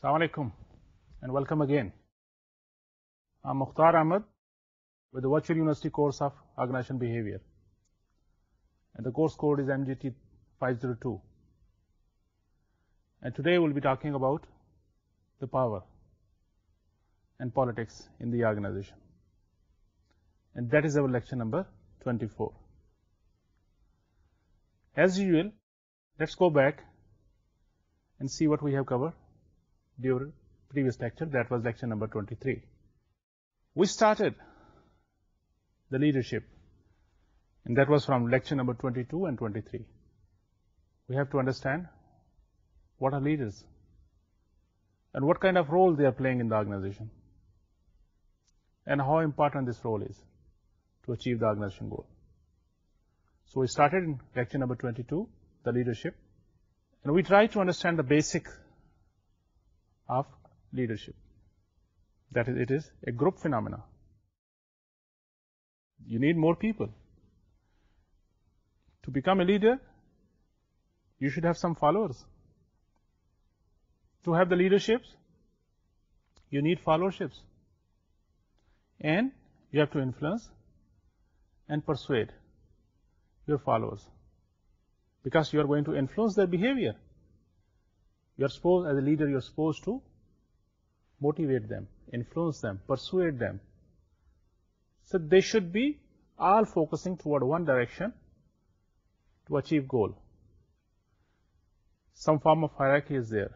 Assalamu alaikum and welcome again. I'm Mukhtar Ahmed with the Virtual University course of Organization Behavior. And the course code is MGT 502. And today we'll be talking about the power and politics in the organization. And that is our lecture number 24. As usual, let's go back and see what we have covered during previous lecture, that was lecture number 23. We started the leadership, and that was from lecture number 22 and 23. We have to understand what are leaders and what kind of role they are playing in the organization and how important this role is to achieve the organization goal. So we started in lecture number 22, the leadership, and we tried to understand the basic of leadership. That is, it is a group phenomena. You need more people. To become a leader, you should have some followers. To have the leaderships, you need followerships. And you have to influence and persuade your followers because you are going to influence their behavior. You're supposed, as a leader, you're supposed to motivate them, influence them, persuade them. So they should be all focusing toward one direction to achieve goal. Some form of hierarchy is there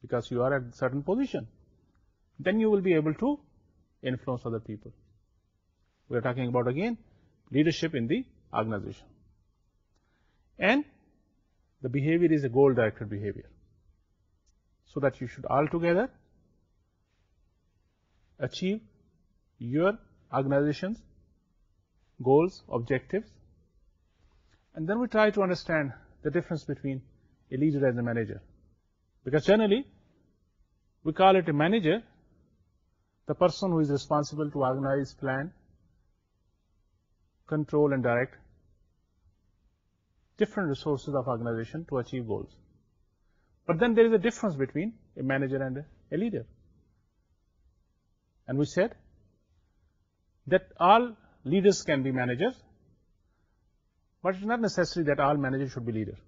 because you are at certain position. Then you will be able to influence other people. We are talking about again leadership in the organization. And the behavior is a goal directed behavior so that you should all together achieve your organization's goals, objectives. And then we try to understand the difference between a leader and a manager. Because generally, we call it a manager, the person who is responsible to organize, plan, control and direct different resources of organization to achieve goals. But then there is a difference between a manager and a leader. And we said that all leaders can be managers, but it's not necessary that all managers should be leaders.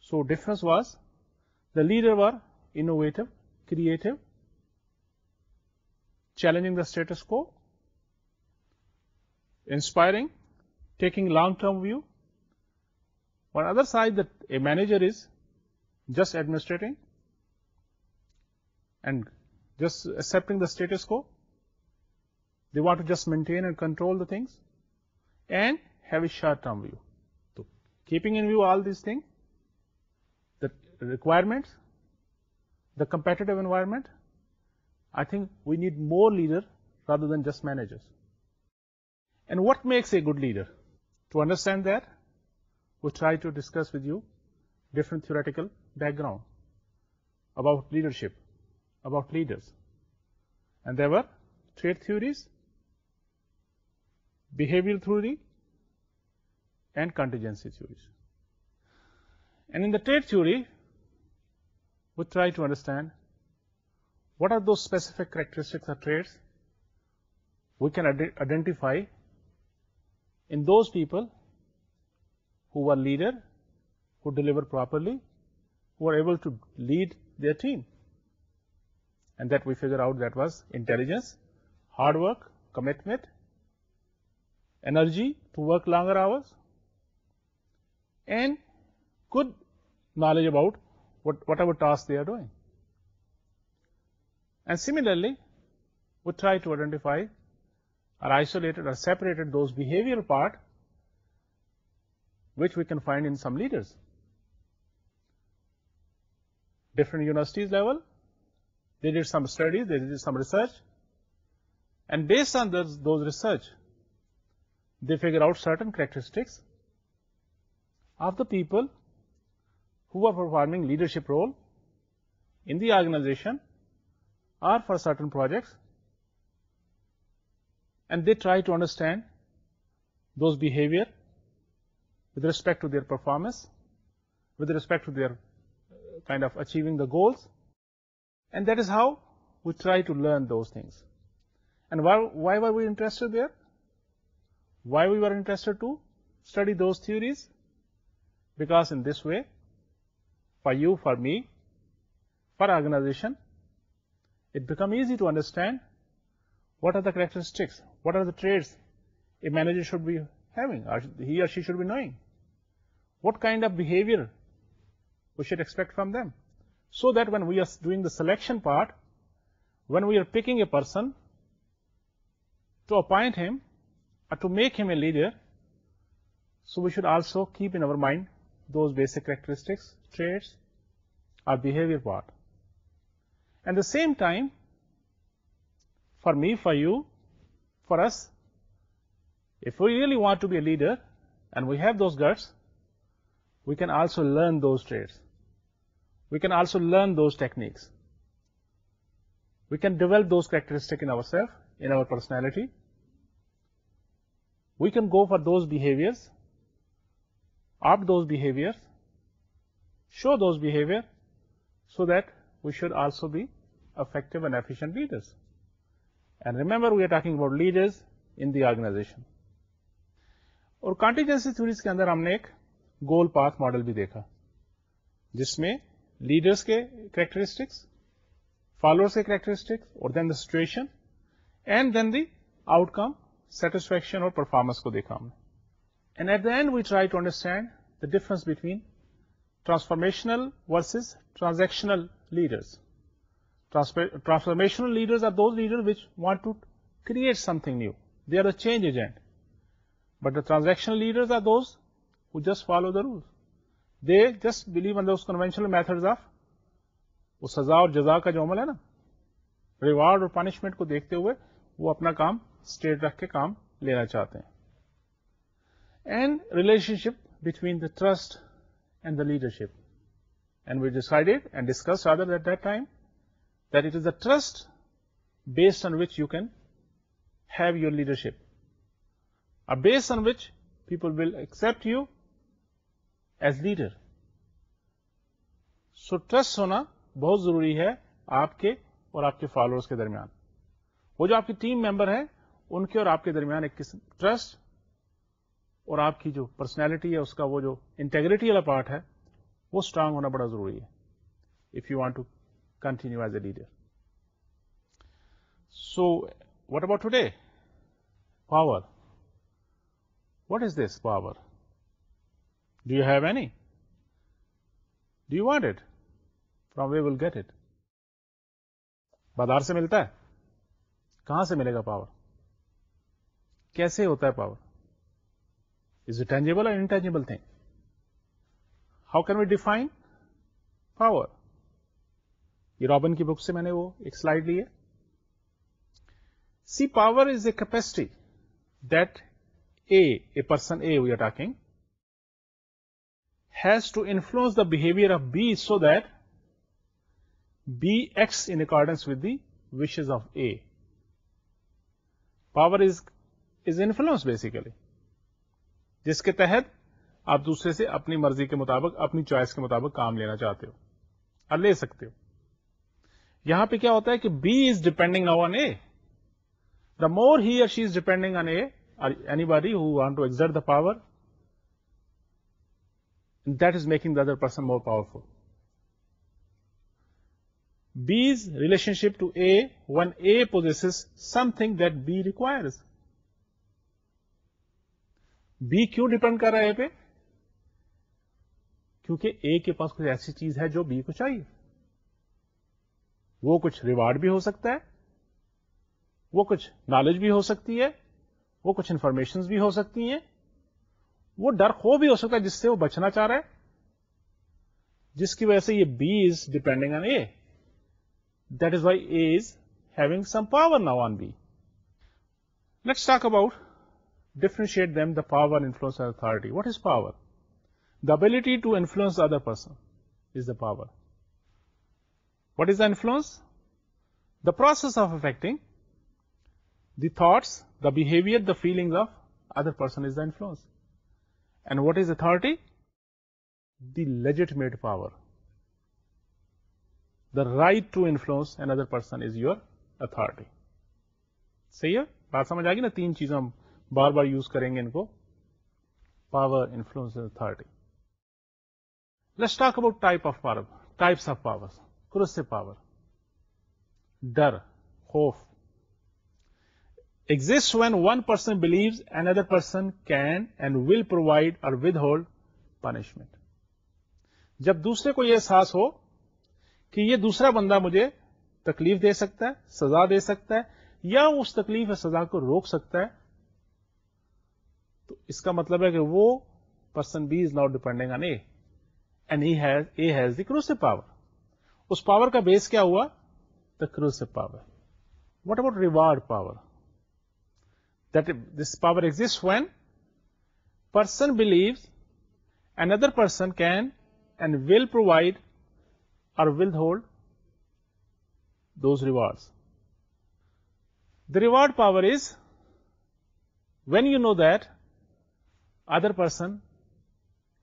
So difference was the leader were innovative, creative, challenging the status quo, inspiring, taking long-term view. On other side, that a manager is just administrating and just accepting the status quo. They want to just maintain and control the things and have a short term view. So, keeping in view all these things, the requirements, the competitive environment, I think we need more leader rather than just managers. And what makes a good leader? To understand that, we will try to discuss with you different theoretical background about leadership, about leaders. And there were trait theories, behavioral theory, and contingency theories. And in the trait theory, we try to understand what are those specific characteristics or traits we can identify in those people who are leader, who deliver properly, who are able to lead their team. And that we figure out that was intelligence, hard work, commitment, energy to work longer hours, and good knowledge about what, whatever task they are doing. And similarly, we try to identify or isolated or separated those behavioral part which we can find in some leaders different universities level. They did some studies, they did some research, and based on those, those research, they figure out certain characteristics of the people who are performing leadership role in the organization or for certain projects and they try to understand those behavior with respect to their performance, with respect to their kind of achieving the goals. And that is how we try to learn those things. And why, why were we interested there? Why we were interested to study those theories? Because in this way, for you, for me, for organization, it become easy to understand what are the characteristics, what are the traits a manager should be having or he or she should be knowing. What kind of behavior we should expect from them. So that when we are doing the selection part, when we are picking a person to appoint him or to make him a leader, so we should also keep in our mind those basic characteristics, traits, our behavior part. At the same time, for me, for you, for us, if we really want to be a leader and we have those guts, we can also learn those traits we can also learn those techniques. We can develop those characteristics in ourselves, in our personality. We can go for those behaviors, up those behaviors, show those behavior, so that we should also be effective and efficient leaders. And remember, we are talking about leaders in the organization. और contingency theories के अंदर हमने एक गोल path model भी देखा जिसमें leaders characteristics followers characteristics or then the situation and then the outcome satisfaction or performance ko dekha and at the end we try to understand the difference between transformational versus transactional leaders transformational leaders are those leaders which want to create something new they are the change agent but the transactional leaders are those who just follow the rules they just believe under उस conventional methods of वो सजा और जजा का जो अमल है ना reward और पनिशमेंट को देखते हुए वो अपना काम स्टेट रख के काम लेना चाहते हैं and relationship between the trust and the leadership and we decided and discuss other at that time that it is the trust based on which you can have your leadership, a base on which people will accept you as leader so trust होना बहुत जरूरी है आपके और आपके followers के दरमियान वो जो आपकी टीम मेंबर हैं उनके और आपके दरमियान एक किस्म ट्रस्ट और आपकी जो पर्सनैलिटी है उसका वो जो इंटेग्रिटी वाला पार्ट है वो स्ट्रांग होना बड़ा जरूरी है if you want to continue as a leader so what about today power what is this power Do you have any? Do you want it? From where will get it? बाजार से मिलता है कहां से मिलेगा पावर कैसे होता है power is it tangible and intangible thing how can we define power ये रॉबिन की बुक से मैंने वो एक स्लाइड ली है see power is a capacity that a a person a we are has to influence the behavior of B so that B acts in accordance with the wishes of A. Power is is influence basically. जिसके तहत आप दूसरे से अपनी मर्जी के मुताबिक अपनी चॉइस के मुताबिक काम लेना चाहते हो और ले सकते हो यहां पे क्या होता है कि B इज depending now on A. The more he or she is depending on A or anybody who want to exert the power, and that is making the other person more powerful. B's relationship to A when A possesses something that B requires. B क्यों depend कर रहा है A पे क्योंकि A के पास कुछ ऐसी चीज है जो B को चाहिए वो कुछ रिवार्ड भी हो सकता है वो कुछ नॉलेज भी हो सकती है वो कुछ इंफॉर्मेशन भी हो सकती हैं वो डर हो भी हो सकता है जिससे वो बचना चाह रहा है जिसकी वजह से ये B is depending on A that is why A is having some power now on B let's differentiate them the power influence and authority what is power the ability to influence the other person is the power what is influence the process of affecting the thoughts the behavior the feelings of other person is the influence And what is authority? The legitimate power. The right to influence another person is your authority. सही है बात समझ आ गई ना तीन चीजें हम बार बार use करेंगे इनको power, influence, and authority. Let's talk about type of power, types of powers. Kurusya power. Dar, khof, exists when one person believes another person can and will provide or withhold punishment. जब दूसरे को यह एहसास हो कि यह दूसरा बंदा मुझे तकलीफ दे सकता है सजा दे सकता है या उस तकलीफ या सजा को रोक सकता है तो इसका मतलब है कि वो person B is not depending on A and he has a has the coercive power उस पावर का बेस क्या हुआ the coercive power what about reward that this power exists when person believes another person can and will provide or withhold those rewards. The reward power is when you know that other person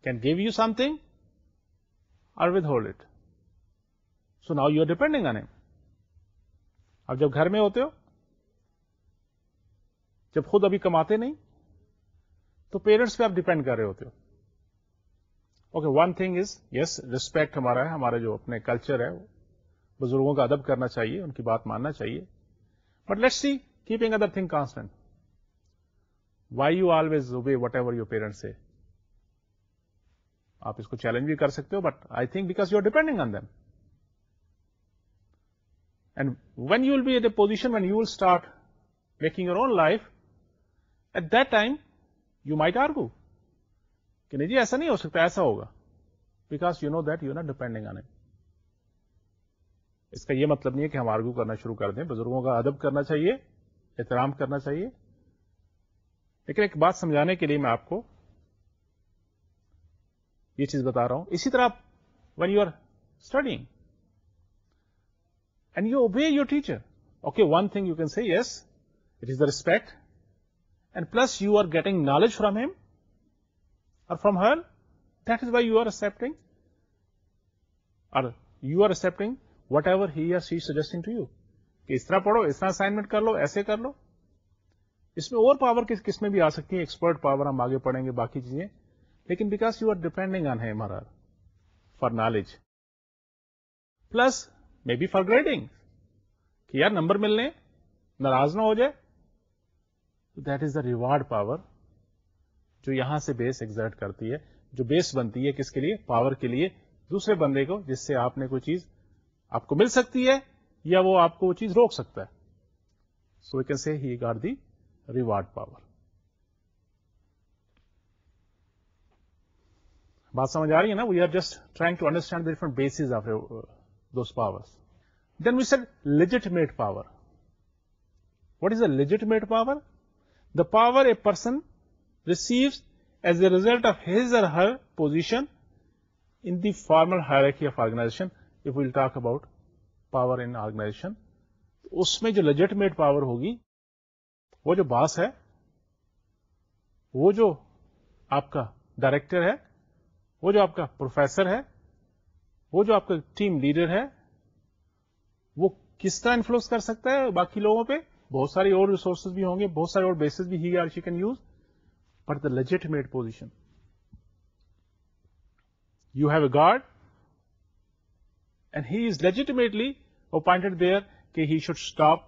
can give you something or withhold it. So now you are depending on him. अब जब घर में होते हो जब खुद अभी कमाते नहीं तो पेरेंट्स पे आप डिपेंड कर रहे होते हो okay one thing is yes respect हमारा है हमारा जो अपने कल्चर है बुजुर्गों का अदब करना चाहिए उनकी बात मानना चाहिए but let's see keeping other thing constant why you always obey whatever your parents से आप इसको चैलेंज भी कर सकते हो but I think because you are depending on them and when you will be at a position when you will start making your own life at that time you might argue कि नहीं जी ऐसा नहीं हो सकता ऐसा होगा because you no that you not depending on it इसका यह मतलब नहीं है कि हम आर्गू करना शुरू कर दें बुजुर्गों का अदब करना चाहिए एहतराम करना चाहिए लेकिन एक बात समझाने के लिए मैं आपको ये चीज बता रहा हूं इसी तरह when you are studying and you obey your teacher okay one thing you can say yes it is the respect and plus you are getting knowledge from him or from her, that is why you are accepting or you are accepting whatever he or she is suggesting to you. कि इस तरह पढ़ो इस तरह assignment कर लो ऐसे कर लो इसमें और पावर किस किस में भी आ सकती है एक्सपर्ट पावर हम आगे पढ़ेंगे बाकी चीजें लेकिन because you are depending on him or for knowledge plus maybe for grading कि यार नंबर मिलने नाराज ना हो जाए that is the reward power जो यहां से बेस एग्जर्ट करती है जो बेस बनती है किसके लिए पावर के लिए दूसरे बंदे को जिससे आपने कोई चीज आपको मिल सकती है या वो आपको वो चीज रोक सकता है सो वी कैन से ही गार दी रिवार्ड पावर बात समझ आ रही है ना we are just trying to understand the different basis of those powers then we said legitimate power what is a legitimate power the power a person receives as a result of his or her position in the formal hierarchy of organization if we'll talk about power in organization اس میں جو power ہوگی وہ جو باس ہے وہ جو آپ کا ڈائریکٹر ہے وہ جو آپ کا پروفیسر ہے وہ جو آپ کا ٹیم لیڈر ہے وہ کس طرح انفلوئنس کر سکتا ہے باقی لوگوں پہ बहुत सारी और रिसोर्सेज भी होंगे बहुत सारे और बेसिस भी he or she can use but the legitimate position you have a guard and he is legitimately appointed there कि he should stop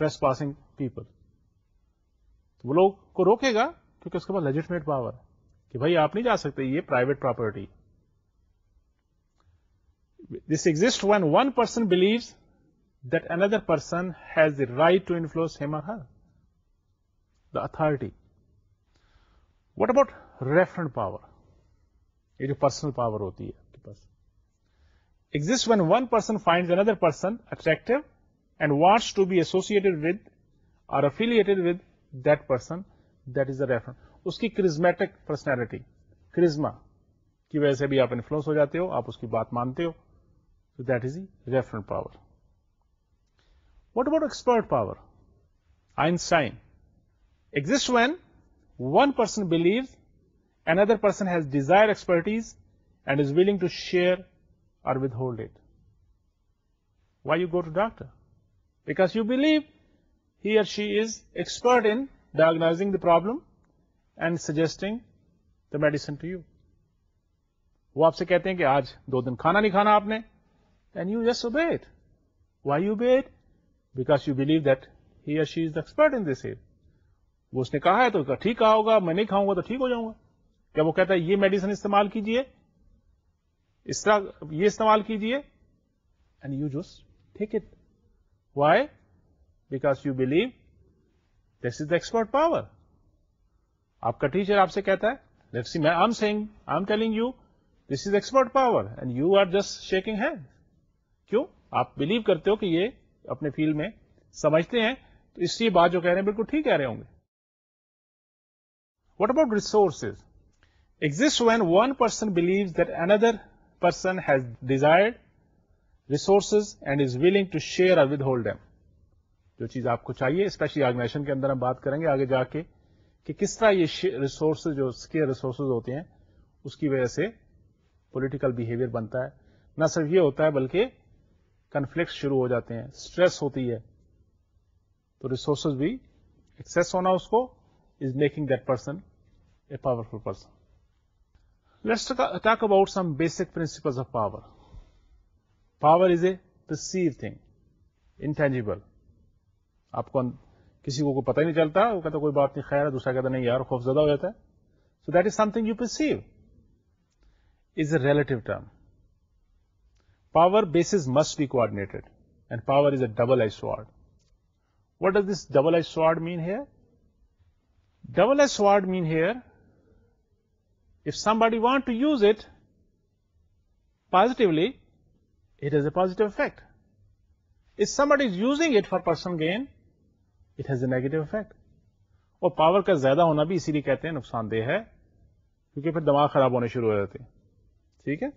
trespassing people तो वो लोग को रोकेगा क्योंकि उसके पास legitimate power कि भाई आप नहीं जा सकते ये private property this exists when one person believes that another person has the right to influence him or her, the authority. What about referent power? It is personal power exists when one person finds another person attractive and wants to be associated with or affiliated with that person that is the referent. اس उसकी charismatic personality, charisma की वजह से भी आप influence हो जाते हो, आप उसकी बात मानते हो, so that is a referent power What about expert power? Einstein exists when one person believes another person has desired expertise and is willing to share or withhold it. Why you go to doctor? Because you believe he or she is expert in diagnosing the problem and suggesting the medicine to you. वो you? कहते हैं कि आज you दिन खाना नहीं खाना आपने and you just obey it why you obey it because you believe that he या she is the expert in this area वो उसने कहा है तो ठीक कहा होगा मैं नहीं खाऊंगा तो ठीक हो जाऊंगा क्या वो कहता है ये मेडिसिन इस्तेमाल कीजिए इस तरह ये इस्तेमाल कीजिए and you just take it why because you believe this is the expert power आपका टीचर आपसे कहता है लेट सी मैं I am saying I am telling you this is expert power and you are just shaking hand क्यों आप believe करते हो कि ये अपने फील्ड में समझते हैं तो इसलिए बात जो कह रहे हैं बिल्कुल ठीक कह रहे होंगे what about resources exist when one person believe that another person has desired resources and is willing to share और विद होल्ड एम जो चीज आपको चाहिए स्पेशली ऑर्गेनाइजेशन के अंदर हम बात करेंगे आगे जाके कि किस तरह ये रिसोर्स जो स्केयर रिसोर्सेज होते हैं उसकी वजह से पॉलिटिकल बिहेवियर बनता है ना सिर्फ ये होता है बल्कि कन्फ्लिक्ट शुरू हो जाते हैं स्ट्रेस होती है तो रिसोर्सेज भी एक्सेस होना उसको is making that person a powerful person let's talk about some basic principles of power power is a perceive thing intangible आपको किसी को पता ही नहीं चलता वो कहता कोई बात नहीं खैर है दूसरा कहता नहीं यार खौफ ज्यादा हो जाता है so that is something you perceive is a relative term Power bases must be coordinated and power is a double-edged sword. What does this double-edged sword mean here? Double-edged sword mean here, if somebody want to use it positively, it has a positive effect. If somebody is using it for personal gain, it has a negative effect. और power का ज़्यादा होना भी इसीलिए कहते हैं नुकसानदेह क्योंकि फिर दिमाग ख़राब होने शुरू हो जाते हैं ठीक है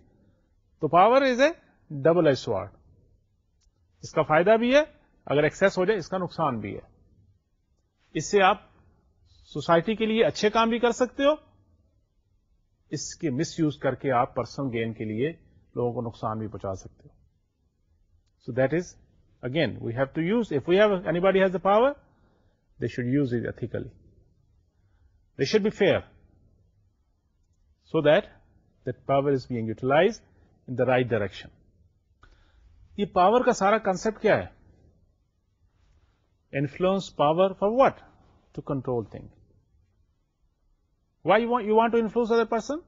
तो पावर इज़ ए डबल एच स्वाड इसका फायदा भी है अगर एक्सेस हो जाए इसका नुकसान भी है इससे आप सोसाइटी के लिए अच्छे काम भी कर सकते हो इसके मिसयूज करके आप पर्सनल गेन के लिए लोगों को नुकसान भी पहुंचा सकते हो so that is again we have to use if we have anybody has the power they should use it ethically they should be fair so that that power is being utilized in the right direction ये power का सारा concept क्या है influence power for what? To control thing. Why you want, you want to influence other person?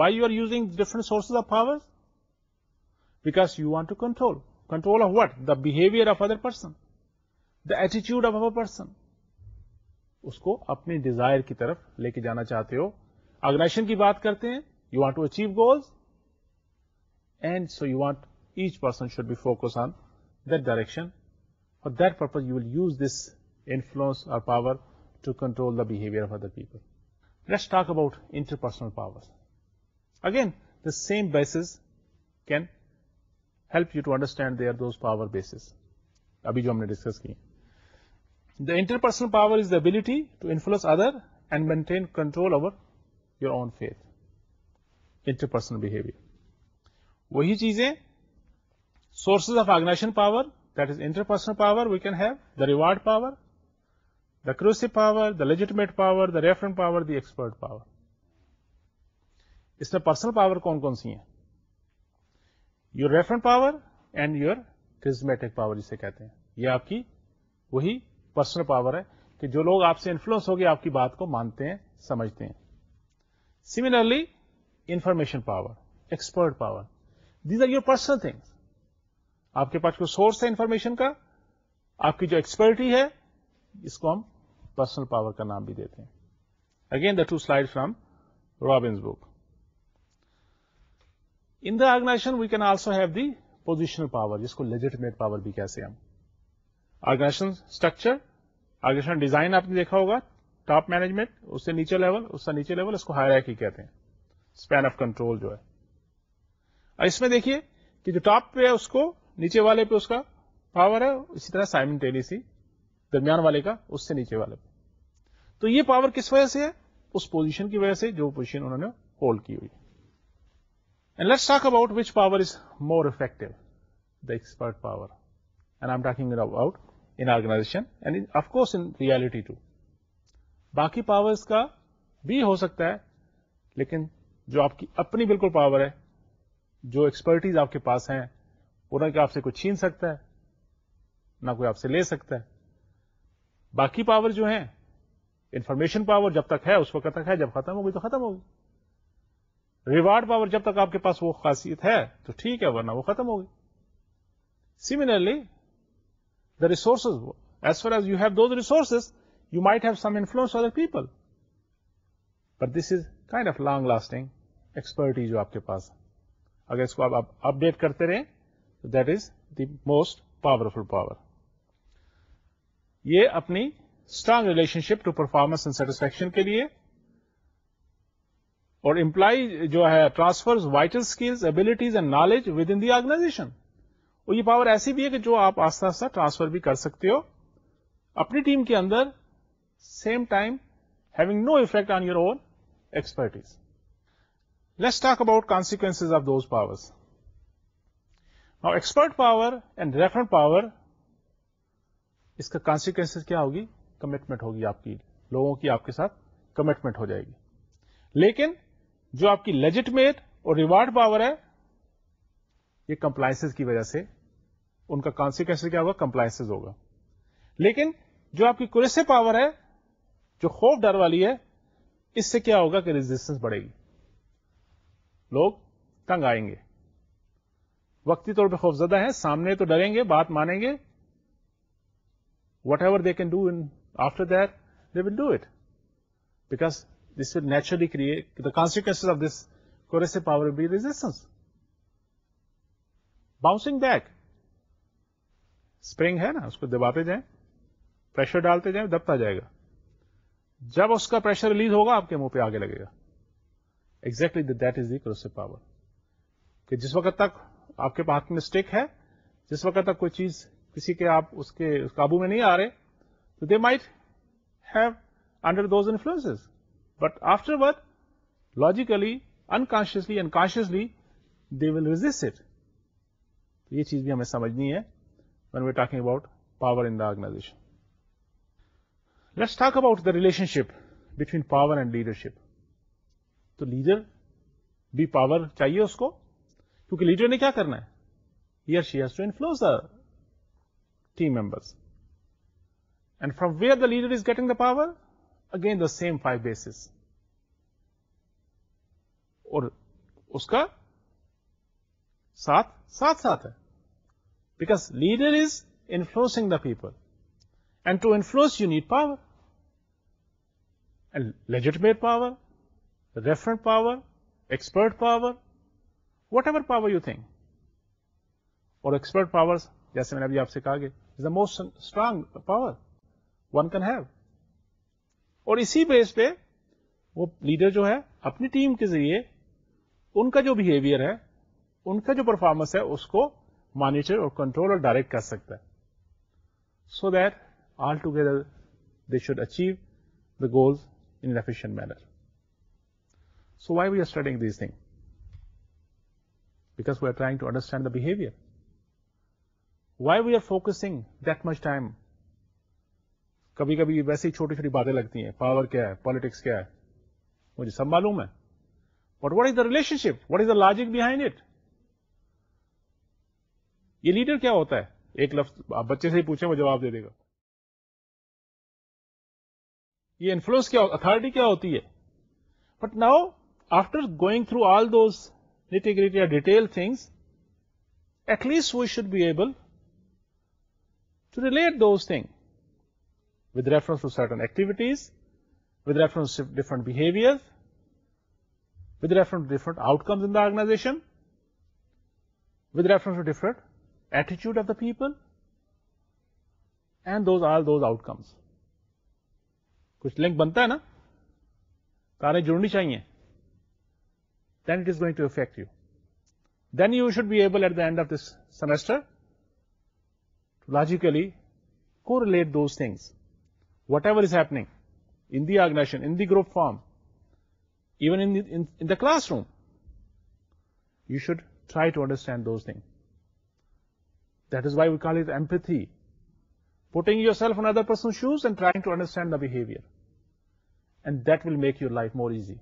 Why you are using different sources of powers? Because you want to control. Control of what? The behavior of other person. The attitude of other person. उसको अपने Dzire की तरफ लेके जाना चाहते हो organisation की बात करते हैं you want to achieve goals and so you want each person should be focused on that direction. For that purpose, you will use this influence or power to control the behavior of other people. Let's talk about interpersonal powers. Again, the same basis can help you to understand are those power bases. अभी जो हमने discuss किए The interpersonal power is the ability to influence other and maintain control over your own faith. Interpersonal behavior. वही चीजें Sources of agnation power, that is interpersonal power, we can have the reward power, the crucive power, the legitimate power, the referent power, the expert power. इसमें personal power कौन कौन सी हैं your referent power and your charismatic power जिसे कहते हैं ये आपकी वही पर्सनल पावर है कि जो लोग आपसे इन्फ्लुएंस होगी आपकी बात को मानते हैं समझते हैं similarly information power expert power these are your personal things आपके पास कोई सोर्स है इंफॉर्मेशन का आपकी जो एक्सपर्टी है इसको हम पर्सनल पावर का नाम भी देते हैं again the two slides from Robbins book. In the organization we can also have the positional power जिसको legitimate power भी कैसे हम organization structure organization design आपने देखा होगा top management उससे नीचे level उससे नीचे level इसको hierarchy कहते हैं span of control जो है और इसमें देखिए कि जो top पे है उसको नीचे वाले पे उसका पावर है इसी तरह साइमटेनियसली दरमियान वाले का उससे नीचे वाले पे तो ये पावर किस वजह से है उस पोजीशन की वजह से जो पोजीशन उन्होंने होल्ड की हुई and let's talk about which power is more effective the expert power and I am talking about in organization and of course in reality to बाकी पावर्स का भी हो सकता है लेकिन जो आपकी अपनी बिल्कुल पावर है जो एक्सपर्टीज आपके पास हैं वो ना कि आपसे कुछ छीन सकता है ना कोई आपसे ले सकता है बाकी पावर जो है इंफॉर्मेशन पावर जब तक है उस वक्त तक है जब खत्म होगी तो खत्म होगी रिवार्ड पावर जब तक आपके पास वो खासियत है तो ठीक है वरना वो खत्म होगी similarly the resources as far as you have those resources you might have some influence other people but this is kind of long lasting expertise जो आपके पास है अगर इसको आप अपडेट करते रहें that is the most powerful power ये अपनी strong relationship to performance and satisfaction के लिए और इम्प्लाई जो है transfers vital skills abilities and knowledge within the organization और ये पावर ऐसी भी है कि जो आप आस्ता आस्ता ट्रांसफर भी कर सकते हो अपनी टीम के अंदर same time having no effect on your own expertise let's talk about consequences of those powers now expert power and referent power इसका कॉन्सिक्वेंसेस क्या होगी कमिटमेंट होगी आपकी लोगों की आपके साथ कमिटमेंट हो जाएगी लेकिन जो आपकी लेजिटमेट और रिवार्ड पावर है ये कंप्लाइंसेस की वजह से उनका कॉन्सिक्वेंसेस क्या होगा कंप्लाइंसेस होगा लेकिन जो आपकी कुरेसे पावर है जो खौफ डर वाली है इससे क्या होगा कि रेजिस्टेंस बढ़ेगी लोग तंग आएंगे वक्ती तौर पर खौफजदा है सामने तो डरेंगे बात मानेंगे whatever they can do in after that they will do it because this will naturally create the consequences of this coercive power will be resistance. Bouncing back. Spring है ना उसको दबाते जाए प्रेशर डालते जाए दबता जाएगा जब उसका प्रेशर रिलीज होगा आपके मुंह पे आगे लगेगा exactly that is the coercive power कि जिस वक्त तक आपके हाथ में स्टिक है जिस वक्त तक कोई चीज किसी के आप उसके काबू में नहीं आ रहे तो they might have under those influences but afterwards logically unconsciously and consciously they will resist it ये चीज भी हमें समझनी है when we're talking about power in the organization. Let's talk about the relationship between power and leadership. तो leader भी power चाहिए उसको क्योंकि लीडर ने क्या करना है ही or she has to influence the team members. And from where the leader is getting the power? Again the same five bases. और उसका साथ साथ साथ है because leader is influencing the people and to influence you need power and legitimate power referent power expert power whatever power you think. Or expert powers, जैसे मैंने अभी आपसे कहा गया is the most strong power one can have और इसी base पे वो लीडर जो है अपनी टीम के जरिए उनका जो बिहेवियर है उनका जो परफॉर्मेंस है उसको मॉनिटर और कंट्रोल और डायरेक्ट कर सकता है so that all together they should achieve the goals in an efficient manner so why we are studying this thing because we are trying to understand the behavior. Why we are focusing that much time? कभी कभी वैसे ही छोटी छोटी बातें लगती हैं power क्या है पॉलिटिक्स क्या है मुझे सब मालूम है but what is the the relationship what is the logic behind it ये लीडर क्या होता है एक लफ्ज बच्चे से ही पूछे वो जवाब देगा ये इन्फ्लुएंस क्या अथॉरिटी क्या होती है but now after going through all those nitty-gritty or detailed things, at least we should be able to relate those things with reference to certain activities, with reference to different behaviors, with reference to different outcomes in the organization, with reference to different attitude of the people, and those are those outcomes. कुछ link बनता है ना तारे जुड़नी चाहिए then it is going to affect you. Then you should be able at the end of this semester to logically correlate those things. Whatever is happening in the organization, in the group form, even in the, in, in the classroom, you should try to understand those things. That is why we call it empathy. Putting yourself in other person's shoes and trying to understand the behavior. And that will make your life more easy.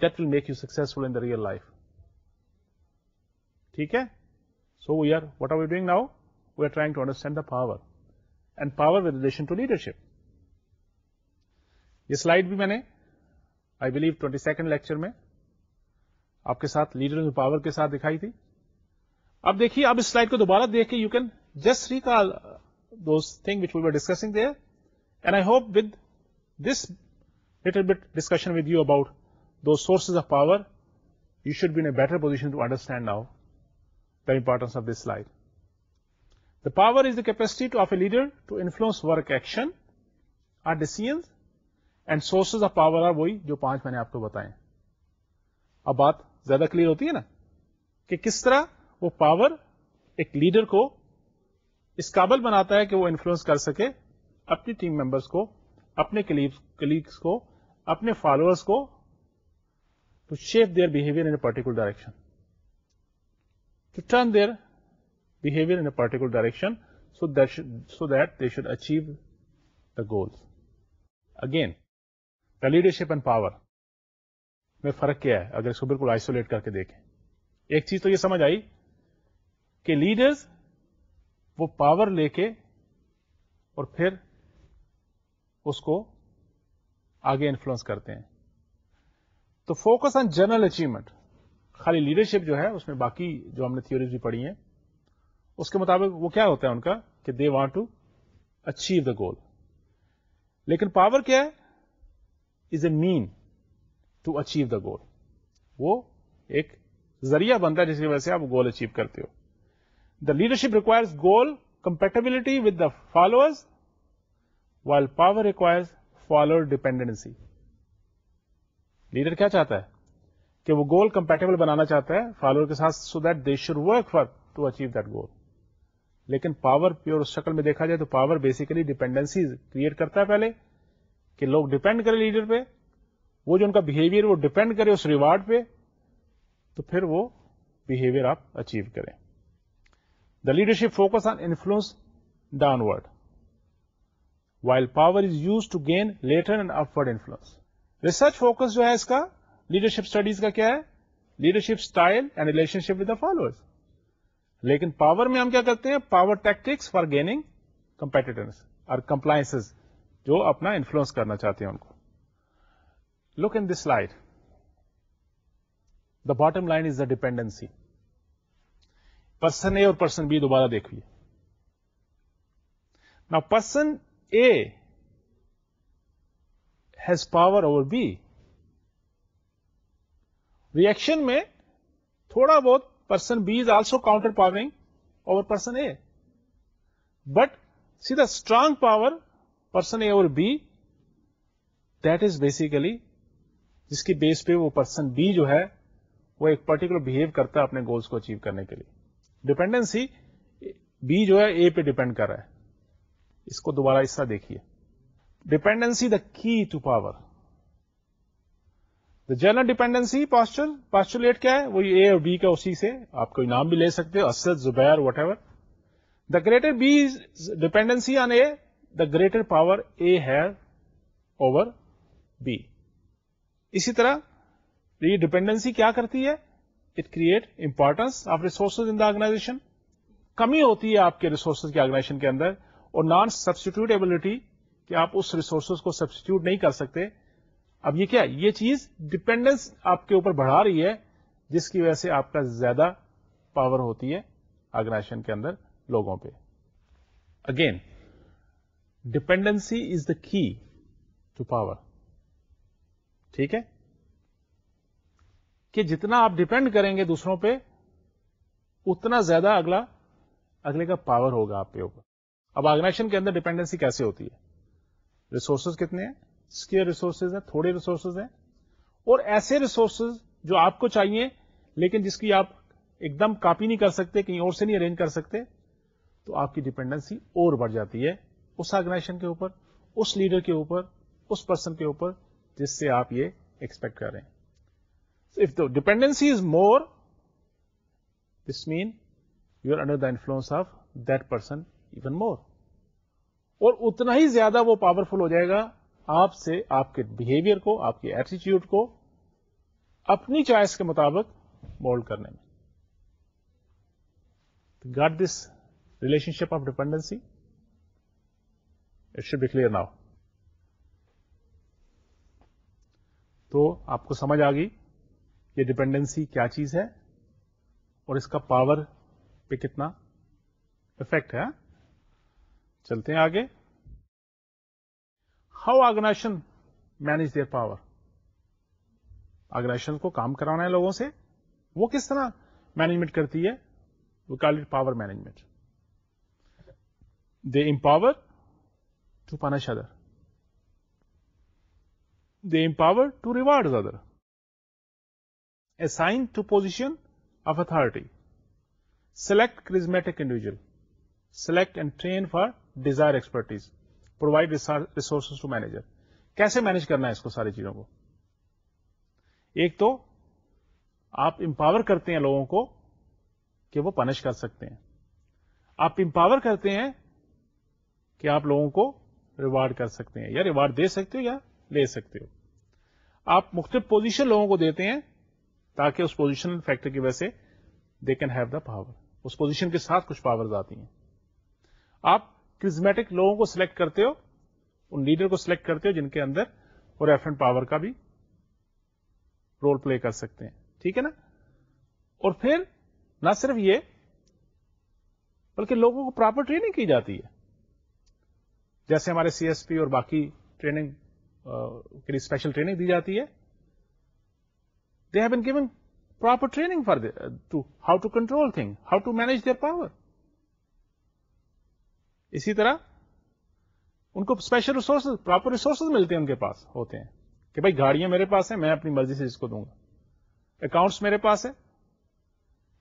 that will make you successful in the real life. Okay? So we are, what are we doing now? We are trying to understand the power and power with relation to leadership. ये slide bhi मैंने I believe 22nd lecture mein, aapke साथ leader of power ke साथ dikhai thi. Ab देखिए ab is slide ko dobara देख के you can just recall those thing which we were discussing there and I hope with this little bit discussion with you about those sources of power, you should be in a better position to understand now the importance of this slide. The power is the capacity of a leader to influence work action or decisions and sources of power are वही जो पांच मैंने आपको बताए अब बात ज्यादा clear होती है ना कि किस तरह वो पावर ایک لیڈر کو اس قابل بناتا ہے کہ وہ انفلوئنس کر سکے اپنی ٹیم ممبرس کو اپنے کلیگس کو اپنے فالوورس کو to shape their behavior in a particular direction, to turn their behavior in a particular direction so that, should, so that they should achieve the goals. Again, the leadership and power में फर्क क्या है अगर इसको बिल्कुल isolate करके देखें एक चीज तो ये समझ आई कि लीडर्स वो पावर लेके और फिर उसको आगे इन्फ्लुएंस करते हैं तो फोकस ऑन जनरल अचीवमेंट खाली लीडरशिप जो है उसमें बाकी जो हमने थियोरीज भी पढ़ी हैं उसके मुताबिक वो क्या होता है उनका कि they want to achieve the goal लेकिन पावर क्या है is a mean to achieve the goal वो एक जरिया बनता है जिसकी वजह से आप गोल अचीव करते हो the leadership requires goal compatibility with the followers while power requires follower dependency leader क्या चाहता है कि वो गोल कंपेटेबल बनाना चाहता है फॉलोअर के साथ so that they should work for to achieve that goal लेकिन पावर प्योर उस शक्ल में देखा जाए तो पावर बेसिकली डिपेंडेंसी क्रिएट करता है पहले कि लोग डिपेंड करें लीडर पे वो जो उनका बिहेवियर वो डिपेंड करे उस रिवार्ड पे तो फिर वो बिहेवियर आप अचीव करें the leadership focus on influence downward while power is use to gain lateral and upward influence research focus जो है इसका लीडरशिप स्टडीज का क्या है leadership style and relationship with the followers लेकिन पावर में हम क्या करते हैं power tactics for gaining competitors और कंप्लायंसेस जो अपना इन्फ्लुएंस करना चाहते हैं उनको look in this light the bottom line is the dependency person ए और पर्सन बी दोबारा देखिए ना person A has power over B reaction में थोड़ा बहुत person B is also counter powering over person A but see the strong power person A और B that is basically जिसकी base पे वो पर्सन B जो है वो एक पर्टिकुलर बिहेव करता है अपने गोल्स को अचीव करने के लिए डिपेंडेंसी B जो है A पे डिपेंड कर रहा है इसको दोबारा हिस्सा देखिए dependency the key to power the general dependency posture postulate क्या है वो ए और बी का उसी से आप कोई नाम भी ले सकते हो Asad Zubair whatever the greater B dependency on A the greater power A है ओवर बी इसी तरह ये डिपेंडेंसी क्या करती है it create importance of resources in the organization कमी होती है आपके रिसोर्सेज के ऑर्गेनाइजेशन के अंदर और नॉन सब्सटीट्यूटेबिलिटी कि आप उस रिसोर्सेज को सब्सटीट्यूट नहीं कर सकते अब ये क्या है ये चीज डिपेंडेंस आपके ऊपर बढ़ा रही है जिसकी वजह से आपका ज्यादा पावर होती है ऑर्गेनाइजेशन के अंदर लोगों पे again dependency is the key to power ठीक है कि जितना आप डिपेंड करेंगे दूसरों पे उतना ज्यादा अगला अगले का पावर होगा आपके ऊपर अब ऑर्गेनाइजेशन के अंदर डिपेंडेंसी कैसे होती है रिसोर्सेज कितने हैं स्केयर रिसोर्सेज हैं थोड़े रिसोर्सेज हैं और ऐसे रिसोर्सेज जो आपको चाहिए लेकिन जिसकी आप एकदम कापी नहीं कर सकते कहीं और से नहीं अरेंज कर सकते तो आपकी डिपेंडेंसी और बढ़ जाती है उस ऑर्गेनाइजेशन के ऊपर उस लीडर के ऊपर उस पर्सन के ऊपर जिससे आप ये एक्सपेक्ट कर रहे हैं if the dependency is more this mean you are under the influence of that person even more और उतना ही ज्यादा वो पावरफुल हो जाएगा आपसे आपके बिहेवियर को आपके एटीट्यूड को अपनी चॉइस के मुताबिक मोल्ड करने में got this relationship of dependency it should be clear now तो आपको समझ आ गई ये डिपेंडेंसी क्या चीज है और इसका पावर पे कितना इफेक्ट है हाँ? चलते हैं आगे how organization manage their power organization को काम कराना है लोगों से वो किस तरह मैनेजमेंट करती है we call it power management they empower to punish other they empower to reward other assign to position of authority select charismatic individual select and train for desire expertise provide resources to manager कैसे manage करना है इसको सारी चीजों को एक तो आप इंपावर करते हैं लोगों को कि वो पनिश कर सकते हैं आप इंपावर करते हैं कि आप लोगों को रिवार्ड कर सकते हैं या रिवार्ड दे सकते हो या ले सकते हो आप मुख्तलिफ पोजीशन लोगों को देते हैं ताकि उस पोजीशन फैक्टर की वजह से they can have the power उस पोजीशन के साथ कुछ पावर्स आती हैं आप क्रिज्मेटिक लोगों को सिलेक्ट करते हो उन लीडर को सिलेक्ट करते हो जिनके अंदर वो रेफरेंट पावर का भी रोल प्ले कर सकते हैं ठीक है ना और फिर ना सिर्फ ये बल्कि लोगों को प्रॉपर ट्रेनिंग की जाती है जैसे हमारे सीएसपी और बाकी ट्रेनिंग के लिए स्पेशल ट्रेनिंग दी जाती है they have been given proper training for the, uh, to how to control things, how to manage their power. इसी तरह उनको स्पेशल रिसोर्सेज प्रॉपर रिसोर्सेज मिलते हैं उनके पास होते हैं कि भाई गाड़ियां मेरे पास है मैं अपनी मर्जी से इसको दूंगा अकाउंट्स मेरे पास है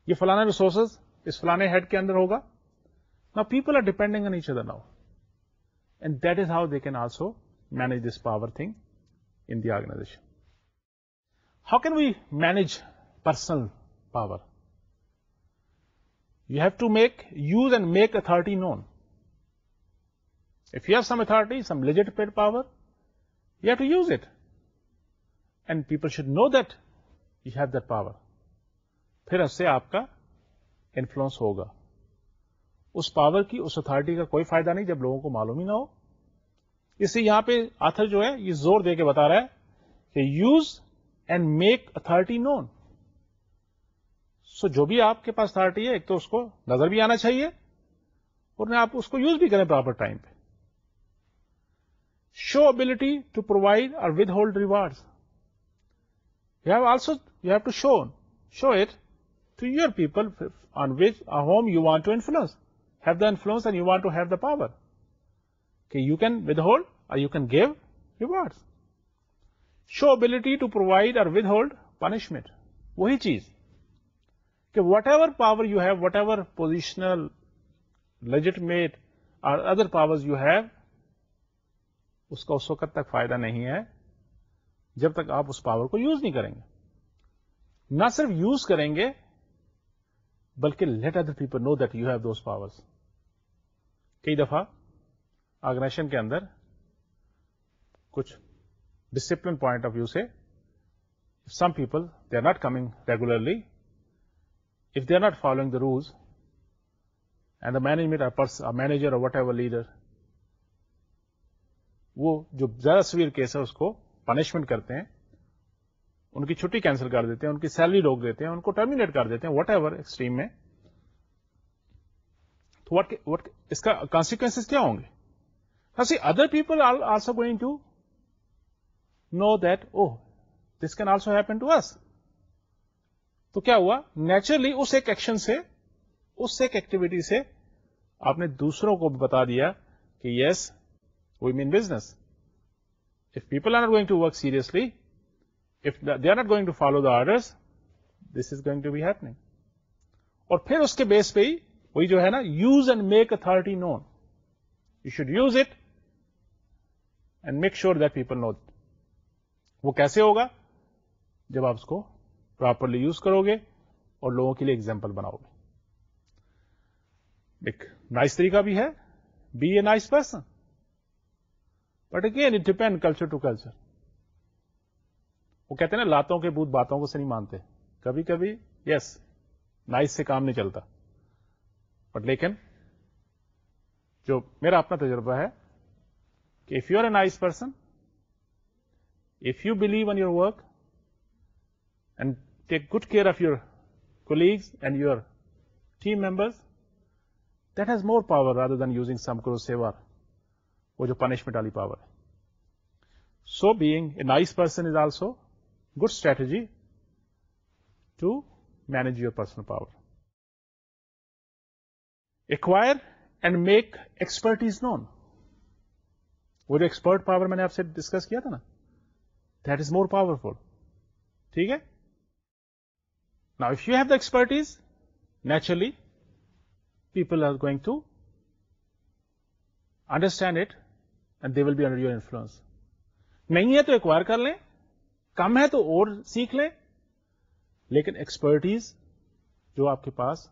ये फलाना रिसोर्सेज इस फलाने हेड के अंदर होगा ना people are depending on each other now and that is how they can also manage this power thing in the organization. How can we manage personal power? You have to make, use and make authority known. If you have some authority, some legitimate power, you have to use it. And people should know that you have that power. फिर उससे आपका influence होगा उस power की उस authority का कोई फायदा नहीं जब लोगों को मालूम ही ना हो इसलिए यहां पे आथर जो है ये जोर दे के बता रहा है कि use and make authority known so जो भी आपके पास अथॉरिटी है एक तो उसको नजर भी आना चाहिए और आप उसको यूज भी करें प्रॉपर टाइम पे show ability to provide or withhold rewards. You have also you have to show show it to your people on which or whom you want to influence. Have the influence and you want to have the power. Okay, you can withhold or you can give rewards. Show ability to provide or withhold punishment. वही चीज कि whatever power you have what positional legitimate or other powers you have, उसका उस वक्त तक फायदा नहीं है जब तक आप उस पावर को यूज नहीं करेंगे ना सिर्फ यूज करेंगे बल्कि let other people know that you have those powers कई दफा ऑर्गेनाइजेशन के अंदर कुछ डिसिप्लिन पॉइंट ऑफ व्यू से some people they are not coming regularly if they are not following the rules and the management manager और whatever leader वो जो ज्यादा सीवियर केस है उसको पनिशमेंट करते हैं उनकी छुट्टी कैंसिल कर देते हैं उनकी सैलरी रोक देते हैं उनको टर्मिनेट कर देते हैं वट एवर एक्सट्रीम में तो वट वट इसका कॉन्सिक्वेंसेस क्या होंगे see other people are also going to know that oh this can also happen to us तो क्या हुआ नेचुरली उस एक एक्शन से उस एक एक्टिविटी से आपने दूसरों को बता दिया कि yes we mean business. If people are not going to work seriously, if they are not going to follow the orders, this is going to be happening. और फिर उसके बेस पे ही वही जो है ना use and make authority known you should use it and make sure that people know वो कैसे होगा जब आप उसको प्रॉपरली यूज करोगे और लोगों के लिए एग्जाम्पल बनाओगे एक नाइस तरीका भी है be a nice person but again it depend culture to culture वो कहते हैं ना लातों के भूत बातों को से नहीं मानते कभी कभी यस नाइस से काम नहीं चलता बट लेकिन जो मेरा अपना तजर्बा है कि if you are a nice person if you believe on your work and take good care of your colleagues and your team members, that has more power rather than using some crossover वो जो punishment वाली power है so being a nice person is also good strategy to manage your personal power acquire and make expertise known वो जो expert power मैंने आपसे discuss किया था ना दैट इज मोर पावरफुल ठीक है now if you have the expertise naturally people are going to understand it and they will be under your influence नहीं है तो एक्वायर कर लें कम है तो और सीख लें लेकिन एक्सपर्टीज जो आपके पास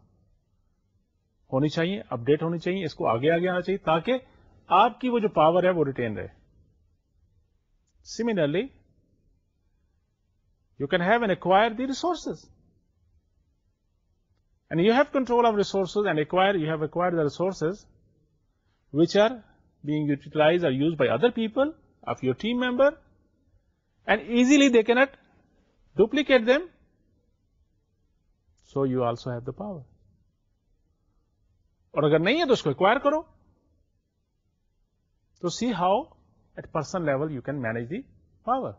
होनी चाहिए अपडेट होनी चाहिए इसको आगे आगे आना चाहिए ताकि आपकी वो जो पावर है वो रिटेन रहे similarly you can have and acquire the resources. And you have control of resources and acquire, you have acquired the resources which are being utilized or used by other people of your team member and easily they cannot duplicate them. So you also have the power. और अगर नहीं है तो उसको acquire करो तो see how at person level you can manage the power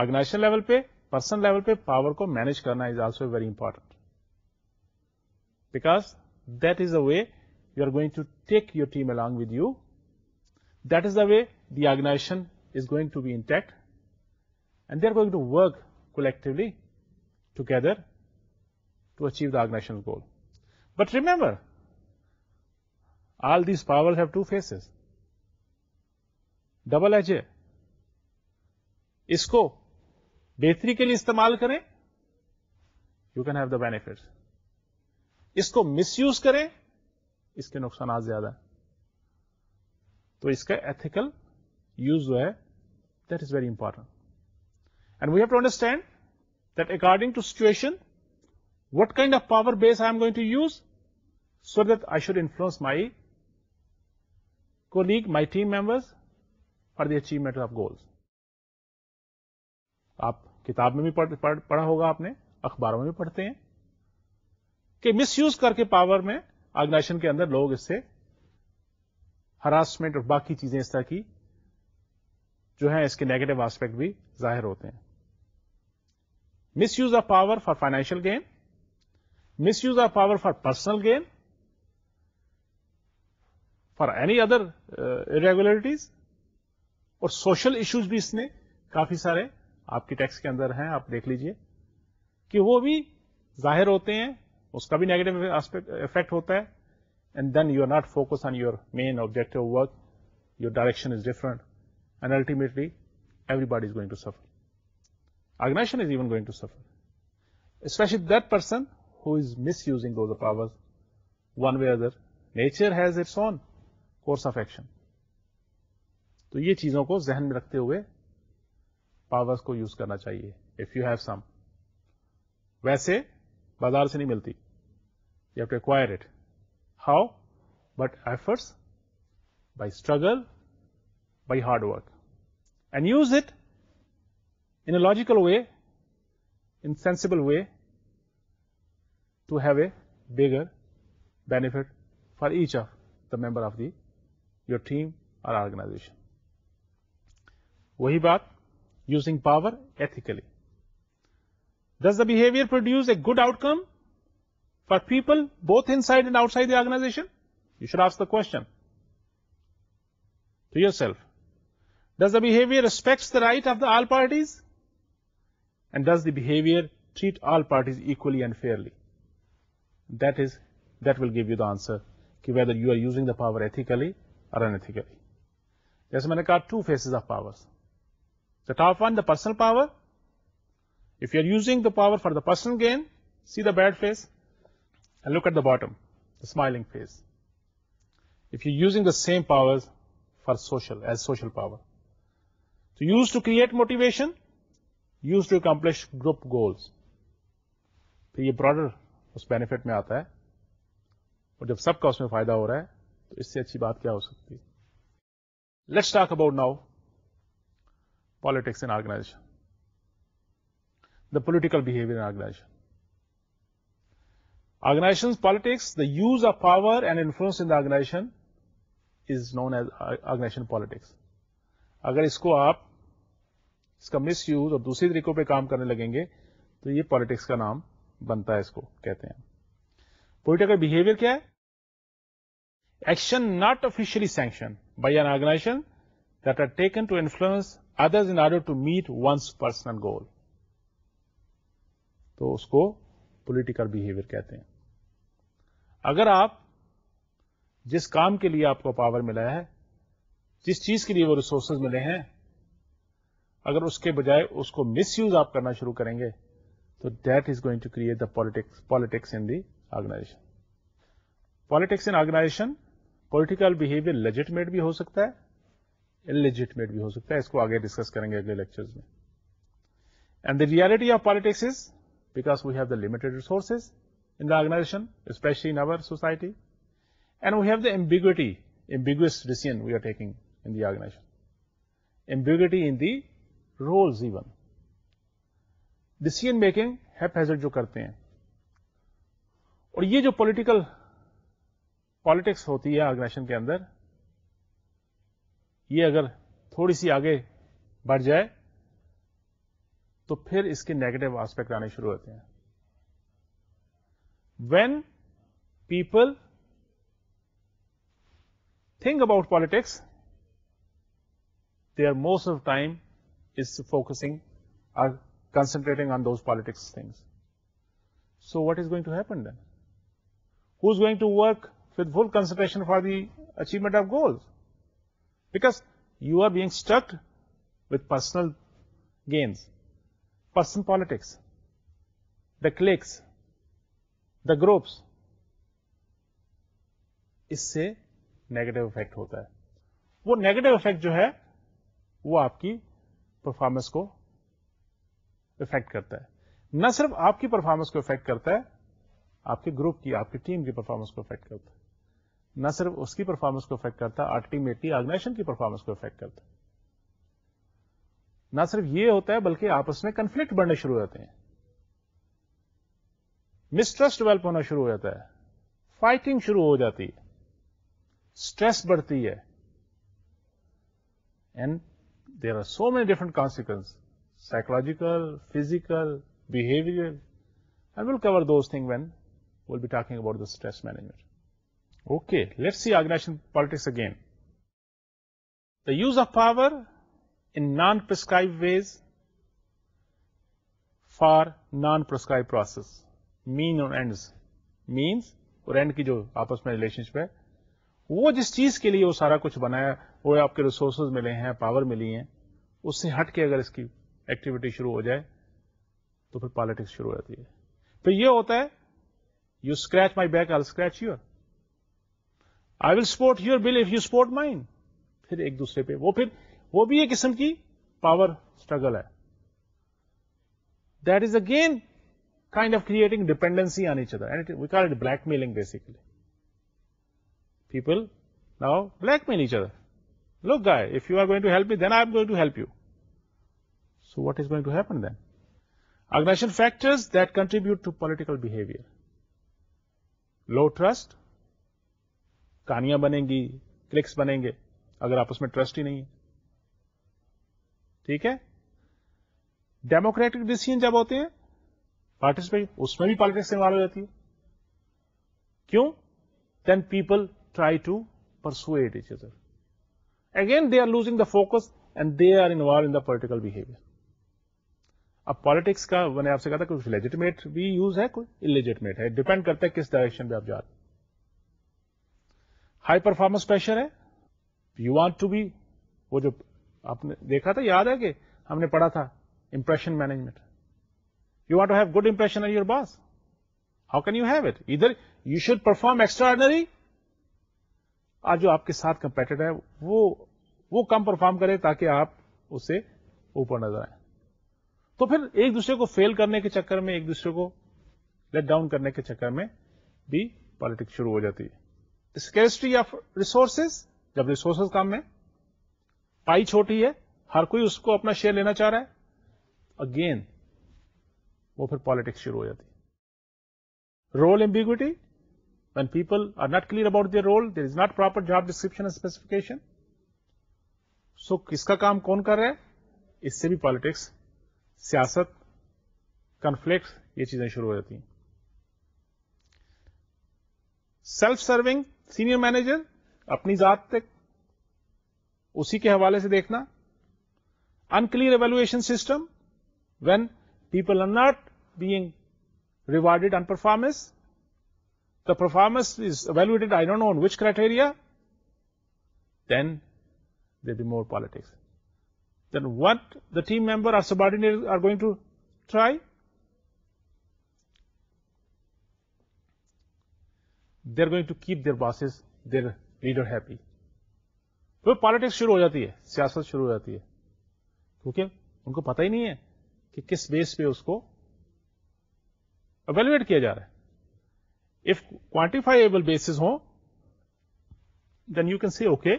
organization level पे person level पे पावर को मैनेज करना is also very important because that is a way you are going to take your team along with you That is the way the organization is going to be intact and they're going to work collectively together to achieve the organizational goal. But remember, all these powers have two faces. Double edge है इसको बेहतरी के लिए इस्तेमाल करें you can have the benefits इसको misuse करें इसके नुकसान ज्यादा है तो इसका एथिकल यूज जो है that is very important and we have to understand that according to situation what kind of power base I am going to use so that I should influence my colleague, my team members for the achievement of goals. आप किताब में भी पढ़, पढ़, पढ़ा होगा आपने अखबारों में भी पढ़ते हैं कि मिसयूज करके पावर में ऑर्गेनाइजेशन के अंदर लोग इससे हरासमेंट और बाकी चीजें इस तरह की जो है इसके नेगेटिव आस्पेक्ट भी जाहिर होते हैं misuse of power for financial gain misuse of power for personal gain for any other irregularities और सोशल इश्यूज भी इसने काफी सारे आपकी टैक्स के अंदर हैं आप देख लीजिए कि वो भी जाहिर होते हैं उसका भी नेगेटिव आस्पेक्ट इफेक्ट होता है and then you are not focused on your main objective work, your direction is different, and ultimately everybody is going to suffer. Organization is even going to suffer, especially that person who is misusing those powers one way or other. Nature has its own course of action. So, ये चीजों को जहन में रखते हुए powers को use करना चाहिए इफ यू हैव सम वैसे बाजार से नहीं मिलती you have to how? But efforts, by struggle, by hard work. And use it in a logical way, in sensible way, to have a bigger benefit for each of the member of the your team or organization. वही बात using power ethically. Does the behavior produce a good outcome? for people both inside and outside the organization? You should ask the question to yourself. Does the behavior respect the right of the all parties? And does the behavior treat all parties equally and fairly? That is, that will give you the answer whether you are using the power ethically or unethically. जैसे मैंने कहा two faces of powers. The top one, the personal power. If you are using the power for the personal gain, see the bad face. And look at the bottom, the smiling face. If you're using the same powers for social, as social power. So used to create motivation, used to accomplish group goals. फिर ये broader उस benefit में आता है और जब सबका उसमें फायदा हो रहा है तो इससे अच्छी बात क्या हो सकती है let's talk about now politics in organization the political behaviour in organization Organization's politics, the use of power and influence in the organization is known as uh, organization politics. अगर इसको आप इसका मिस यूज और दूसरे तरीकों पे काम करने लगेंगे तो ये पॉलिटिक्स का नाम बनता है इसको कहते हैं पोलिटिकल बिहेवियर क्या है action not officially sanction by an organisation that are taken to influence others in order to meet one's personal goal तो उसको पॉलिटिकल बिहेवियर कहते हैं अगर आप जिस काम के लिए आपको पावर मिला है जिस चीज के लिए वो रिसोर्सेज मिले हैं अगर उसके बजाय उसको मिसयूज आप करना शुरू करेंगे तो that is going to create the politics politics in the organisation politics in organisation political behaviour legitimate भी हो सकता है इलेजिटमेट भी हो सकता है इसको आगे डिस्कस करेंगे अगले लेक्चर्स में and the reality of politics is because we have the limited resources in the organization, especially in our society. And we have the ambiguity, ambiguous decision we are taking in the organization. Ambiguity in the roles even. Decision making haphazard जो करते हैं और ये जो political politics होती है organisation के अंदर ये अगर थोड़ी सी आगे बढ़ जाए तो फिर इसके नेगेटिव एस्पेक्ट आने शुरू होते हैं when people think about politics, their most of the time is focusing or concentrating on those politics things. So, what is going to happen then? Who is going to work with full concentration for the achievement of goals? Because you are being stuck with personal gains, personal politics, the cliques, the groups इससे negative effect होता है वो negative effect जो है वो आपकी performance को effect करता है न सिर्फ आपकी परफॉर्मेंस को इफेक्ट करता है आपके ग्रुप की आपकी टीम की परफॉर्मेंस को इफेक्ट करता है न सिर्फ उसकी परफॉर्मेंस को इफेक्ट करता है अल्टीमेटली ऑर्गेनाइजेशन की परफॉर्मेंस को इफेक्ट करता है ना सिर्फ ये होता है बल्कि आपस में कंफ्लिक्ट बढ़ने शुरू होते हैं मिसट्रस्ट डेवलप होना शुरू हो जाता है फाइटिंग शुरू हो जाती है स्ट्रेस बढ़ती है and there are so many different consequence psychological physical behaviour I will cover those thing when we'll be talking about the stress management. Okay, let's see organization politics again. The use of power in non-prescribed ways for non-prescribed process. Mean और ends means और end की जो आपस में relationship है वो जिस चीज के लिए वो सारा कुछ बनाया वो आपके रिसोर्सेज मिले हैं पावर मिली है उससे हट के अगर इसकी एक्टिविटी शुरू हो जाए तो फिर पॉलिटिक्स शुरू हो जाती है फिर तो ये होता है you scratch my back I scratch your I will support your bill if you support mine फिर एक दूसरे पे वो फिर वो भी एक किस्म की पावर स्ट्रगल है that is again kind of creating dependency on each other. And it, we call it blackmailing basically. People now blackmail each other. Look guy, if you are going to help me, then I am going to help you. So what is going to happen then? Organization factors that contribute to political behavior. Low trust, कहानियां बनेंगी, clicks बनेंगे, अगर आपस में trust ही नहीं ठीक है? Democratic decision जब होते हैं, पार्टिसिपेट उसमें भी पॉलिटिक्स इन्वॉल्व हो जाती है क्यों then people try to persuade each other again they are losing the focus and they are involve in the political behaviour अब पॉलिटिक्स का मैंने आपसे कहा था कुछ लेजिटिमेट भी यूज है कोई इलेजिटिमेट है डिपेंड करता है किस डायरेक्शन पे आप जा रहे हाई परफॉर्मेंस प्रेशर है यू वॉन्ट टू बी वो जो आपने देखा था याद है कि हमने पढ़ा था impression management You want to have good impression on your boss. How can you have it? Either you should perform extraordinary और जो आपके साथ कंपेटेटर है वो वो कम परफॉर्म करे ताकि आप उससे ऊपर नजर आए तो फिर एक दूसरे को फेल करने के चक्कर में एक दूसरे को लेट डाउन करने के चक्कर में भी पॉलिटिक्स शुरू हो जाती है स्केरिस्ट्री ऑफ रिसोर्सेस जब रिसोर्सेज कम है पाई छोटी है हर कोई उसको अपना शेयर लेना चाह रहा है अगेन वो फिर पॉलिटिक्स शुरू हो जाती role ambiguity when people are not clear about their role there is not proper job description and specification so किसका काम कौन कर रहा है इससे भी पॉलिटिक्स सियासत कॉन्फ्लिक्ट ये चीजें शुरू हो जाती हैं सेल्फ सर्विंग सीनियर मैनेजर अपनी जात तक उसी के हवाले से देखना unclear evaluation system when people are not being rewarded on performance. The performance is evaluated, I don't know on which criteria, then there'll be more politics. Then what the team member or subordinate are going to try? They're going to keep their bosses, their leader happy. फिर politics शुरू हो जाती है सियासत शुरू हो जाती है क्योंकि उनको पता ही नहीं है कि किस बेस अवेलुएट किया जा रहा है if quantifiable basis ho then you can say okay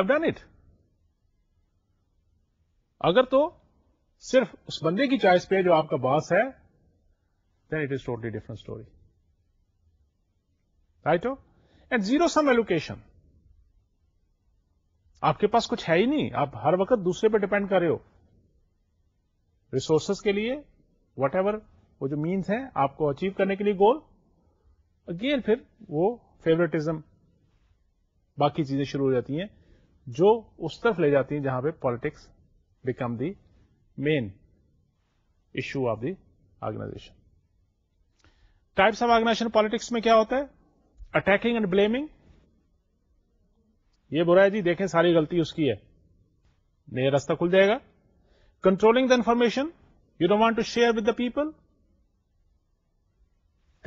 i've done it अगर तो सिर्फ उस बंदे की चॉइस पे जो आपका बॉस है then it is totally different story right हो एंड जीरो सम एलोकेशन आपके पास कुछ है ही नहीं आप हर वक्त दूसरे पे डिपेंड कर रहे हो रिसोर्सेस के लिए वट एवर वो जो मीन्स है आपको अचीव करने के लिए गोल अगेन फिर वो फेवरेटिज्म बाकी चीजें शुरू हो जाती हैं जो उस तरफ ले जाती हैं जहां पे politics become the main issue of the organisation types of organisation politics में क्या होता है अटैकिंग एंड ब्लेमिंग ये बुरा है जी देखें सारी गलती उसकी है नया रास्ता खुल जाएगा controlling the information you don't want to share with the people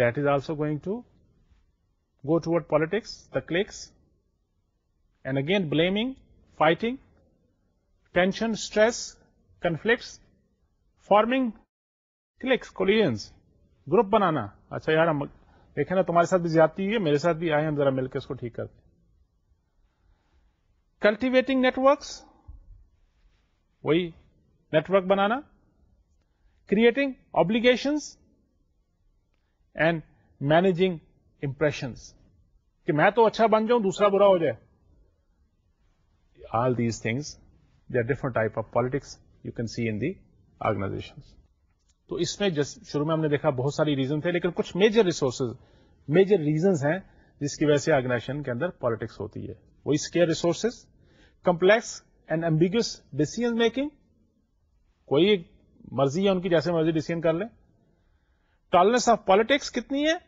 that is also going to go toward politics, the cliques, and again blaming, fighting, tension, stress, conflicts, forming cliques, coalitions group banana. अच्छा यार हम देखे ना तुम्हारे साथ भी ज्यादा है मेरे साथ भी आए हम जरा मिलकर इसको ठीक करते कल्टीवेटिंग नेटवर्क्स वही नेटवर्क बनाना creating obligations. And managing impressions कि मैं तो अच्छा बन जाऊं दूसरा बुरा हो जाए all these things they are different type of politics you can see in the organizations तो इसमें शुरू में हमने देखा बहुत सारी रीजन थे लेकिन कुछ मेजर रिसोर्सेज मेजर रीजन हैं जिसकी वजह से ऑर्गेनाइजेशन के अंदर पॉलिटिक्स होती है वो scarce resources complex and ambiguous decision making कोई मर्जी है उनकी जैसे मर्जी डिसीजन कर ले टॉलरेंस ऑफ पॉलिटिक्स कितनी है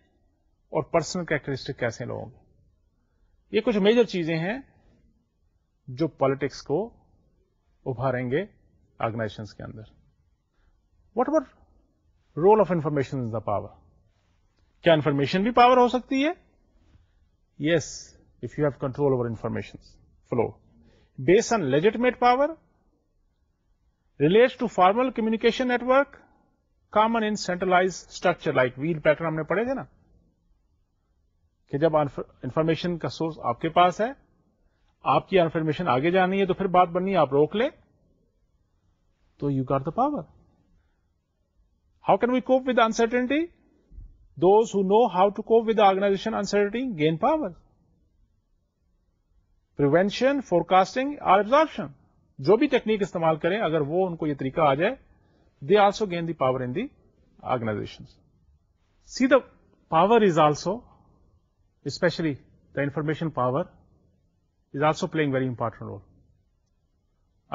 और पर्सनल कैरेक्टरिस्टिक कैसे हैं लोगों की ये कुछ मेजर चीजें हैं जो पॉलिटिक्स को उभारेंगे ऑर्गेनाइजेशन के अंदर what about role of information is the power क्या इंफॉर्मेशन भी पावर हो सकती है yes if you have control over information flow based on legitimate power relates to formal communication network common in centralise structure like wheel pattern हमने पढ़े थे ना कि जब इंफॉर्मेशन का सोर्स आपके पास है आपकी इंफॉर्मेशन आगे जानी है तो फिर बात बननी आप रोक ले तो you got the power how can we cope with uncertainty those who know how to cope with organisation uncertainty gain power prevention forecasting और एब्जॉर्प्शन जो भी टेक्निक इस्तेमाल करें अगर वो उनको ये तरीका आ जाए they also gain the power in the organizations. See the power is also, especially the information power is also playing very important role.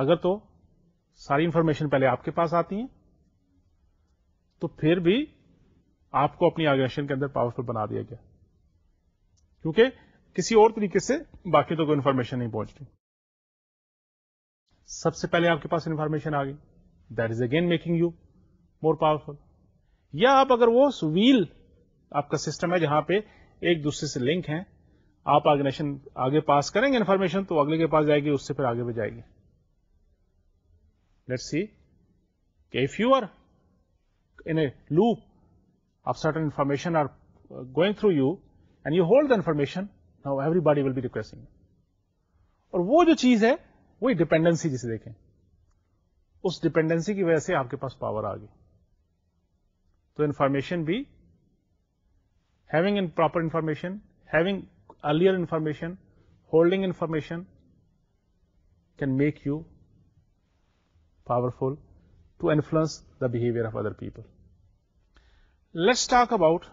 अगर तो सारी इंफॉर्मेशन पहले आपके पास आती है तो फिर भी आपको अपनी ऑर्गेनाइजेशन के अंदर पावरफुल बना दिया गया क्योंकि किसी और तरीके से बाकी तो कोई इंफॉर्मेशन नहीं पहुंचती सबसे पहले आपके पास इंफॉर्मेशन आ गई that is again making you more powerful या आप अगर वो व्हील आपका सिस्टम है जहां पे एक दूसरे से लिंक है आप ऑर्गेनाइजेशन आगे पास करेंगे इन्फॉर्मेशन तो अगले के पास जाएगी उससे फिर आगे भी जाएगी let's see if you are in a loop of certain information are going through you and you hold the information now everybody will be requesting और वो जो चीज है वही डिपेंडेंसी जिसे देखें उस डिपेंडेंसी की वजह से आपके पास पावर आ गई तो इंफॉर्मेशन भी having improper information having earlier information holding information can make you powerful to influence the behavior of other people. Let's talk about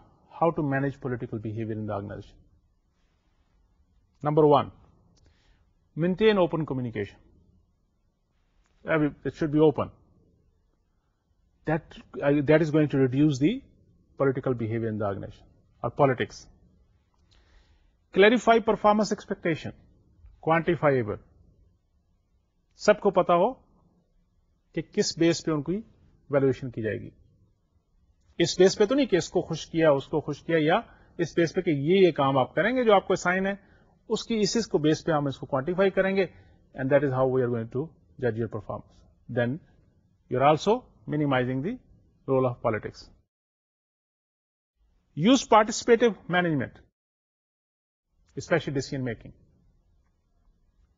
how to manage political behavior in the organization. Number one, maintain open communication. it should be open. That, uh, that is going to reduce the political behavior in the organization or politics. Clarify performance expectation, quantifiable. सबको पता हो कि किस base पे उनकी valuation की जाएगी इस बेस पे तो नहीं कि इसको खुश किया उसको खुश किया या इस बेस पे कि ये ये काम आप करेंगे जो आपको साइन है उसकी इस को बेस पे हम इसको क्वांटिफाई करेंगे and that is how we are going to judge your performance. Then you are also minimizing the role of politics. Use participative management, especially decision making.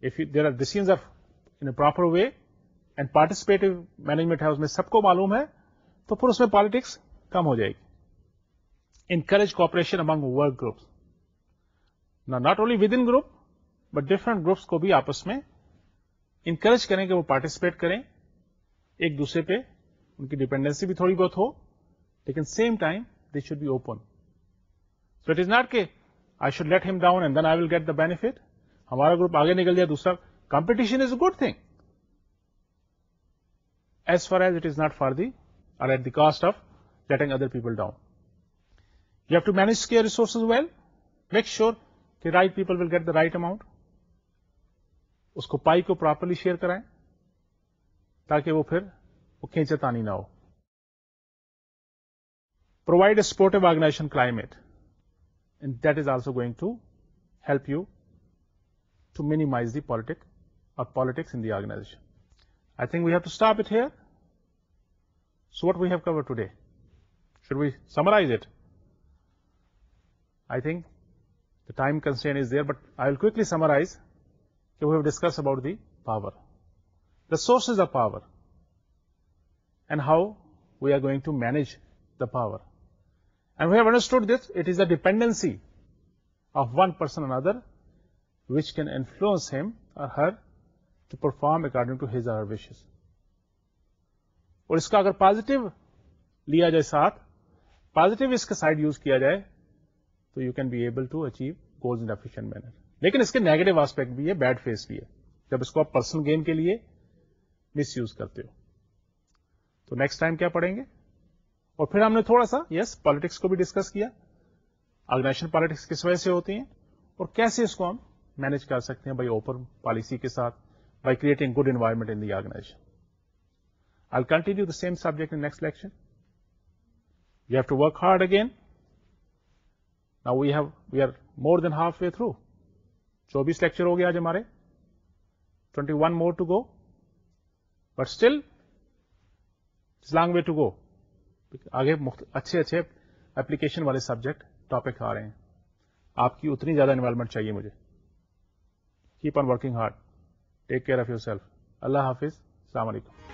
If you, there are decisions are in a proper way and participative management has, उसमें सबको मालूम है तो फिर उसमें politics कम हो जाएगी encourage cooperation among work groups now not only within group but different groups को भी आपस में इंकरेज करें कि वो पार्टिसिपेट करें एक दूसरे पे उनकी डिपेंडेंसी भी थोड़ी बहुत हो लेकिन same time they should be open so it is not के I should let him down and then I will get the benefit हमारा ग्रुप आगे निकल गया दूसरा competition is a good thing as far as it is not for the और at the cost of letting other people down you have to manage care resources well make sure कि right people will get the right amount उसको pie को properly share कराएं ताकि वो फिर वो खींचतानी ना हो provide a supportive organization climate and that is also going to help you to minimize the politic or politics in the organization. I think we have to stop it here. So what we have covered today? Should we summarize it? I think the time constraint is there, but I will quickly summarize we have discussed about the power, the sources of power, and how we are going to manage the power. And we have understood this, it is the dependency of one person another which can influence him or her to perform according to his or her wishes. और इसका अगर positive लिया जाए साथ positive इसका side use किया जाए तो you can be able to achieve goals in efficient लेकिन इसके नेगेटिव एस्पेक्ट भी है बैड फेस भी है जब इसको आप पर्सनल गेम के लिए मिसयूज करते हो तो नेक्स्ट टाइम क्या पढ़ेंगे और फिर हमने थोड़ा सा यस yes, पॉलिटिक्स को भी डिस्कस किया ऑर्गेनाइजेशन पॉलिटिक्स किस वजह से होती हैं और कैसे इसको हम मैनेज कर सकते हैं बाई ओपन पॉलिसी के साथ by creating good environment in the organization. I'll continue the same subject in next lecture. You have to work hard again. Now we have we are more than halfway through. चौबीस lecture हो गए आज हमारे twenty one more to go but still long way to go आगे अच्छे अच्छे application वाले subject topic आ रहे हैं आपकी उतनी ज्यादा इन्वॉल्वमेंट चाहिए मुझे keep on working hard take care of yourself अल्लाह हाफिज अलैक्म